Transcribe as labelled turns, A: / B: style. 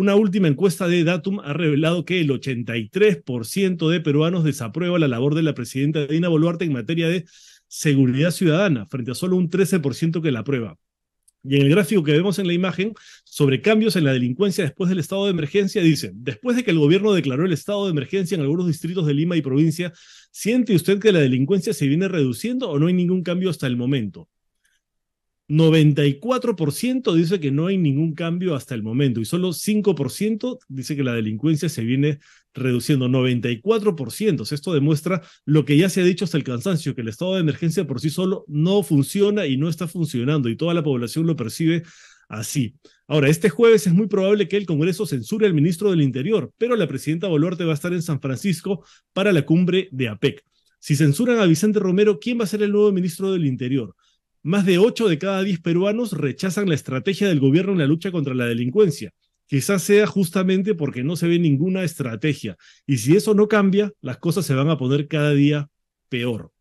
A: Una última encuesta de Datum ha revelado que el 83% de peruanos desaprueba la labor de la presidenta Dina Boluarte en materia de seguridad ciudadana, frente a solo un 13% que la aprueba. Y en el gráfico que vemos en la imagen sobre cambios en la delincuencia después del estado de emergencia, dice, después de que el gobierno declaró el estado de emergencia en algunos distritos de Lima y provincia, ¿siente usted que la delincuencia se viene reduciendo o no hay ningún cambio hasta el momento? 94% dice que no hay ningún cambio hasta el momento y solo 5% dice que la delincuencia se viene reduciendo. 94%. Esto demuestra lo que ya se ha dicho hasta el cansancio, que el estado de emergencia por sí solo no funciona y no está funcionando y toda la población lo percibe así. Ahora, este jueves es muy probable que el Congreso censure al ministro del Interior, pero la presidenta Boluarte va a estar en San Francisco para la cumbre de APEC. Si censuran a Vicente Romero, ¿quién va a ser el nuevo ministro del Interior? Más de 8 de cada 10 peruanos rechazan la estrategia del gobierno en la lucha contra la delincuencia. Quizás sea justamente porque no se ve ninguna estrategia. Y si eso no cambia, las cosas se van a
B: poner cada día peor.